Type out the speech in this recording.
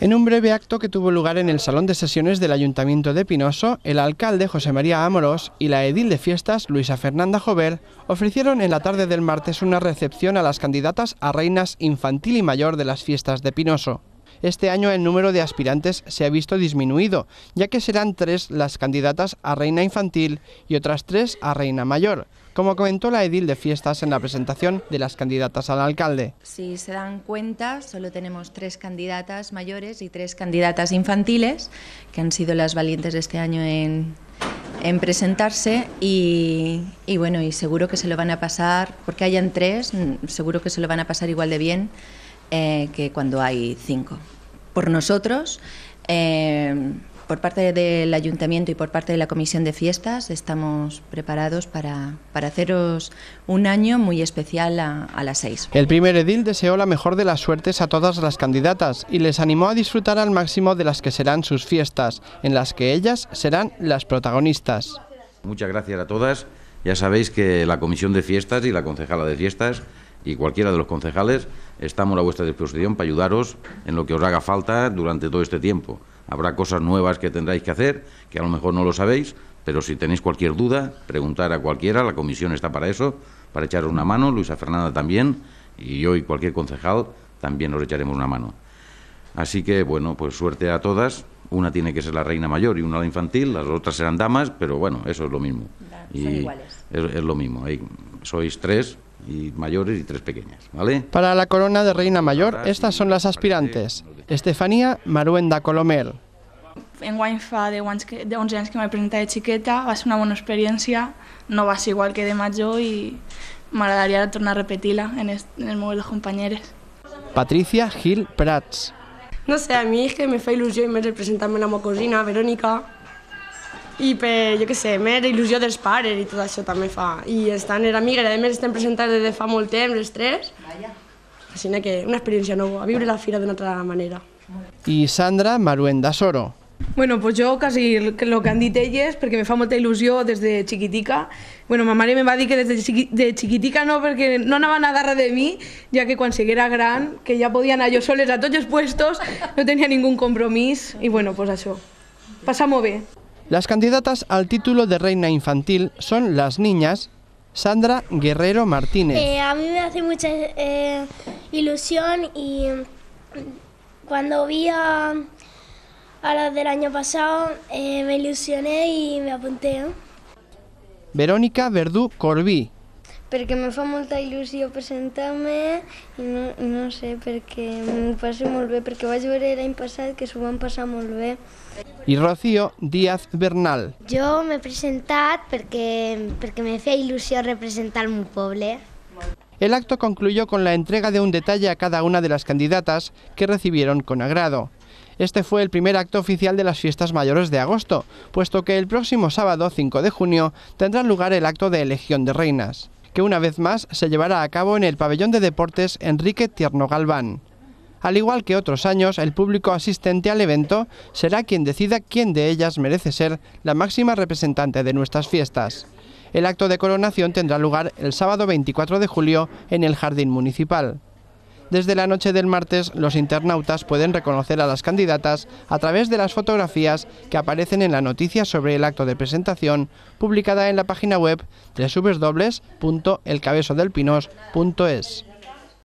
En un breve acto que tuvo lugar en el Salón de Sesiones del Ayuntamiento de Pinoso, el alcalde José María Amorós y la edil de fiestas Luisa Fernanda Jover ofrecieron en la tarde del martes una recepción a las candidatas a reinas infantil y mayor de las fiestas de Pinoso. Este año el número de aspirantes se ha visto disminuido, ya que serán tres las candidatas a reina infantil y otras tres a reina mayor, como comentó la edil de fiestas en la presentación de las candidatas al alcalde. Si se dan cuenta, solo tenemos tres candidatas mayores y tres candidatas infantiles, que han sido las valientes de este año en, presentarse y, y bueno, y seguro que se lo van a pasar, porque hayan tres, seguro que se lo van a pasar igual de bien eh, que cuando hay cinco. Por nosotros, eh, por parte del ayuntamiento y por parte de la comisión de fiestas, estamos preparados para, haceros un año muy especial a, a las seis. El primer edil deseó la mejor de las suertes a todas las candidatas y les animó a disfrutar al máximo de las que serán sus fiestas, en las que ellas serán las protagonistas. Muchas gracias a todas. Ya sabéis que la comisión de fiestas y la concejala de fiestas y cualquiera de los concejales estamos a vuestra disposición para ayudaros en lo que os haga falta durante todo este tiempo. Habrá cosas nuevas que tendráis que hacer, que a lo mejor no lo sabéis, pero si tenéis cualquier duda, preguntar a cualquiera, la comisión está para eso, para echaros una mano, Luisa Fernanda también, y yo y cualquier concejal también os echaremos una mano. Así que, bueno, pues suerte a todas. Una tiene que ser la reina mayor y una la infantil, las otras serán damas, pero bueno, eso es lo mismo. Son y iguales. Es, es, lo mismo. Sois tres, y mayores y tres pequeñas, ¿vale? Para la corona de reina mayor, estas son las aspirantes. Estefanía Maruenda Colomel. En Guanifa de 11 años, que me presentado de chiqueta, va a ser una buena experiencia. no va a ser igual que de y me agradaría tornar a repetirla en, en el modelo los compañeros. Patricia Gil Prats. No sé, a mi hija que me fue ilusión y me me la Mocosina, Verónica. Verónica. i per, jo què sé, més il·lusió dels pares i tot això també fa. I estan era amiga, a més estem presentats des de fa molt temps, els tres. Així que una experiència nova, a viure la fira d'una altra manera. I Sandra Maruenda Soro. Bueno, pues jo quasi el que han dit elles, perquè me fa molta il·lusió des de xiquitica. Bueno, ma mare me va dir que des de, xiqui, de xiquitica no, perquè no anava a darrere de mi, ja que quan siguera gran, que ja podia anar jo soles a tots els puestos, no tenia ningun compromís, i bueno, pues això. Passa molt bé. Las candidatas al título de reina infantil son las niñas Sandra Guerrero Martínez. Eh, a mí me hace mucha eh, ilusión y mm, cuando vi a, las del año pasado eh, me ilusioné y me apunté. Verónica Verdú Corbí, porque me fa molta ilusión presentarme y no, no sé, perquè m'ho me molt bé, perquè vaig veure l'any passat que s'ho van passar molt bé. Y Rocío Díaz Bernal. Yo me presentat porque me feia ilusión representar a meu poble. El acto concluyó con la entrega de un detalle a cada una de las candidatas que recibieron con agrado. Este fue el primer acto oficial de las fiestas mayores de agosto, puesto que el próximo sábado 5 de junio tendrá lugar el acto de elección de reinas que una vez más se llevará a cabo en el pabellón de deportes Enrique Tierno Galván. Al igual que otros años, el público asistente al evento será quien decida quién de ellas merece ser la máxima representante de nuestras fiestas. El acto de coronación tendrá lugar el sábado 24 de julio en el Jardín Municipal. Desde la noche del martes, los internautas pueden reconocer a las candidatas a través de las fotografías que aparecen en la noticia sobre el acto de presentación, publicada en la página web www.elcabezodelpinos.es.